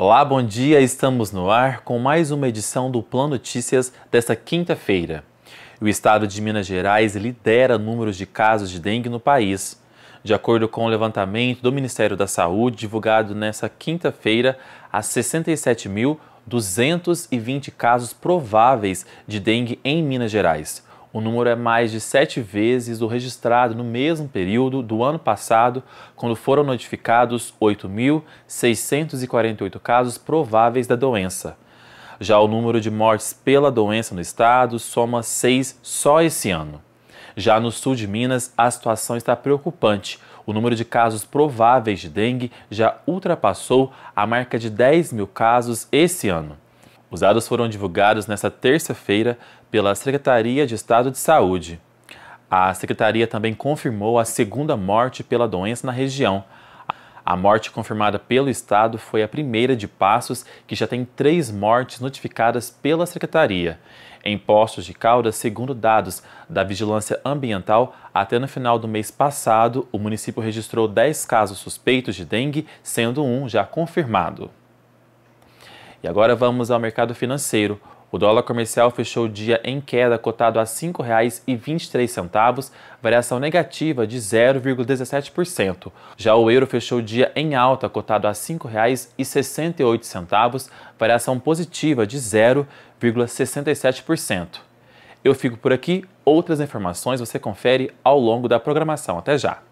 Olá, bom dia. Estamos no ar com mais uma edição do Plano Notícias desta quinta-feira. O estado de Minas Gerais lidera números de casos de dengue no país. De acordo com o levantamento do Ministério da Saúde, divulgado nesta quinta-feira, há 67.220 casos prováveis de dengue em Minas Gerais. O número é mais de sete vezes o registrado no mesmo período do ano passado, quando foram notificados 8.648 casos prováveis da doença. Já o número de mortes pela doença no estado soma seis só esse ano. Já no sul de Minas, a situação está preocupante. O número de casos prováveis de dengue já ultrapassou a marca de 10 mil casos esse ano. Os dados foram divulgados nesta terça-feira pela Secretaria de Estado de Saúde. A secretaria também confirmou a segunda morte pela doença na região. A morte confirmada pelo Estado foi a primeira de Passos, que já tem três mortes notificadas pela Secretaria. Em Postos de Caldas, segundo dados da Vigilância Ambiental, até no final do mês passado, o município registrou 10 casos suspeitos de dengue, sendo um já confirmado. E agora vamos ao mercado financeiro. O dólar comercial fechou o dia em queda, cotado a R$ 5,23, variação negativa de 0,17%. Já o euro fechou o dia em alta, cotado a R$ 5,68, variação positiva de 0,67%. Eu fico por aqui, outras informações você confere ao longo da programação. Até já!